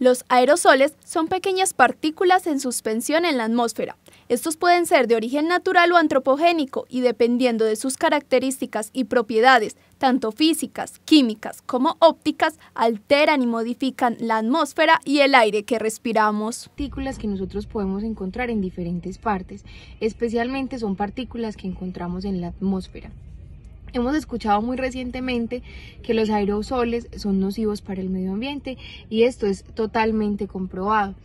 Los aerosoles son pequeñas partículas en suspensión en la atmósfera. Estos pueden ser de origen natural o antropogénico y dependiendo de sus características y propiedades, tanto físicas, químicas como ópticas, alteran y modifican la atmósfera y el aire que respiramos. Partículas que nosotros podemos encontrar en diferentes partes, especialmente son partículas que encontramos en la atmósfera. Hemos escuchado muy recientemente que los aerosoles son nocivos para el medio ambiente y esto es totalmente comprobado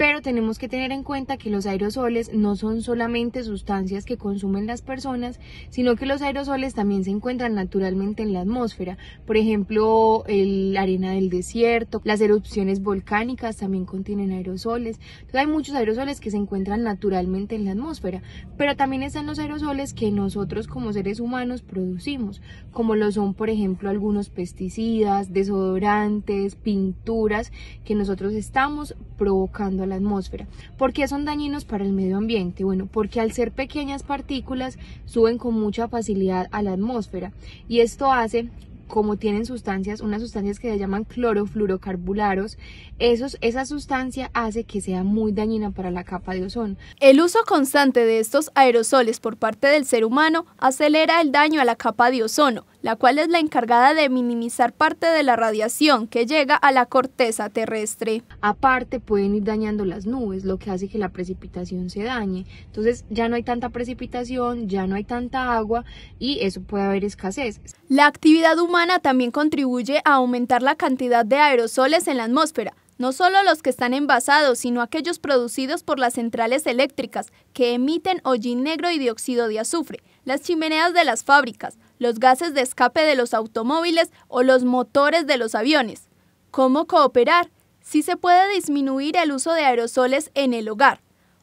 pero tenemos que tener en cuenta que los aerosoles no son solamente sustancias que consumen las personas, sino que los aerosoles también se encuentran naturalmente en la atmósfera, por ejemplo, la arena del desierto, las erupciones volcánicas también contienen aerosoles, Entonces, hay muchos aerosoles que se encuentran naturalmente en la atmósfera, pero también están los aerosoles que nosotros como seres humanos producimos, como lo son, por ejemplo, algunos pesticidas, desodorantes, pinturas que nosotros estamos provocando la atmósfera. ¿Por qué son dañinos para el medio ambiente? Bueno, porque al ser pequeñas partículas suben con mucha facilidad a la atmósfera y esto hace como tienen sustancias, unas sustancias que se llaman clorofluorocarbularos, esos, esa sustancia hace que sea muy dañina para la capa de ozono. El uso constante de estos aerosoles por parte del ser humano acelera el daño a la capa de ozono, la cual es la encargada de minimizar parte de la radiación que llega a la corteza terrestre. Aparte pueden ir dañando las nubes, lo que hace que la precipitación se dañe. Entonces ya no hay tanta precipitación, ya no hay tanta agua y eso puede haber escasez. La actividad humana también contribuye a aumentar la cantidad de aerosoles en la atmósfera, no solo los que están envasados, sino aquellos producidos por las centrales eléctricas, que emiten hollín negro y dióxido de azufre, las chimeneas de las fábricas, los gases de escape de los automóviles o los motores de los aviones. ¿Cómo cooperar? Si se puede disminuir el uso de aerosoles en el hogar,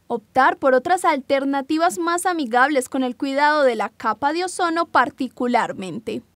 optar por otras alternativas más amigables con el cuidado de la capa de ozono particularmente.